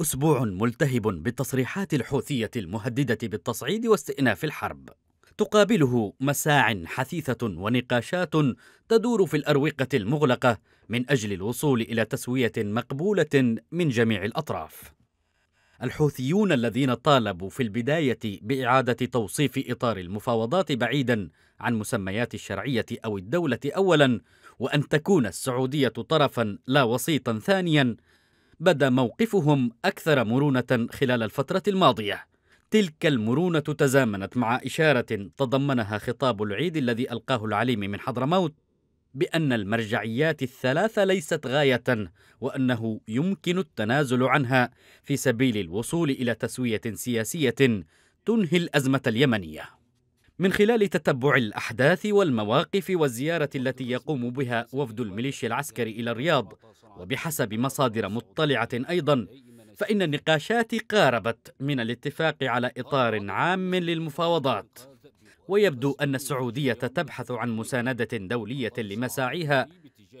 أسبوع ملتهب بالتصريحات الحوثية المهددة بالتصعيد واستئناف الحرب تقابله مساع حثيثة ونقاشات تدور في الأروقة المغلقة من أجل الوصول إلى تسوية مقبولة من جميع الأطراف الحوثيون الذين طالبوا في البداية بإعادة توصيف إطار المفاوضات بعيدا عن مسميات الشرعية أو الدولة أولا وأن تكون السعودية طرفا لا وسيطا ثانيا بدا موقفهم أكثر مرونة خلال الفترة الماضية تلك المرونة تزامنت مع إشارة تضمنها خطاب العيد الذي ألقاه العليم من حضرموت بأن المرجعيات الثلاثة ليست غاية وأنه يمكن التنازل عنها في سبيل الوصول إلى تسوية سياسية تنهي الأزمة اليمنية من خلال تتبع الأحداث والمواقف والزيارة التي يقوم بها وفد الميليشيا العسكري إلى الرياض وبحسب مصادر مطلعة أيضا فإن النقاشات قاربت من الاتفاق على إطار عام للمفاوضات ويبدو أن السعودية تبحث عن مساندة دولية لمساعيها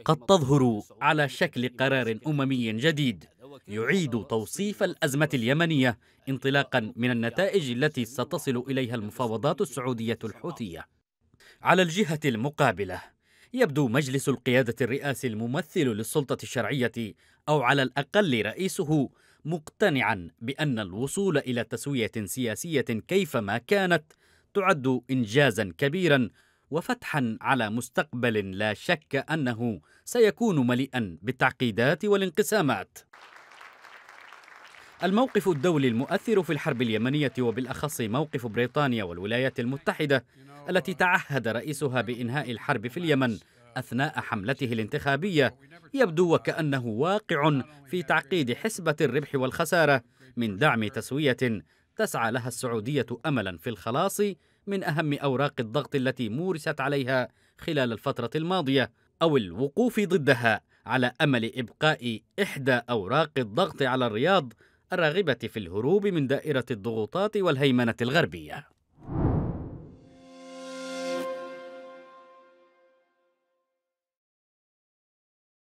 قد تظهر على شكل قرار أممي جديد يعيد توصيف الأزمة اليمنية انطلاقا من النتائج التي ستصل إليها المفاوضات السعودية الحوثية على الجهة المقابلة يبدو مجلس القيادة الرئاسي الممثل للسلطة الشرعية أو على الأقل رئيسه مقتنعا بأن الوصول إلى تسوية سياسية كيفما كانت تعد إنجازا كبيرا وفتحا على مستقبل لا شك أنه سيكون مليئا بالتعقيدات والانقسامات الموقف الدولي المؤثر في الحرب اليمنية وبالأخص موقف بريطانيا والولايات المتحدة التي تعهد رئيسها بإنهاء الحرب في اليمن أثناء حملته الانتخابية يبدو وكأنه واقع في تعقيد حسبة الربح والخسارة من دعم تسوية تسعى لها السعودية أملا في الخلاص من أهم أوراق الضغط التي مورست عليها خلال الفترة الماضية أو الوقوف ضدها على أمل إبقاء إحدى أوراق الضغط على الرياض الراغبة في الهروب من دائرة الضغوطات والهيمنة الغربية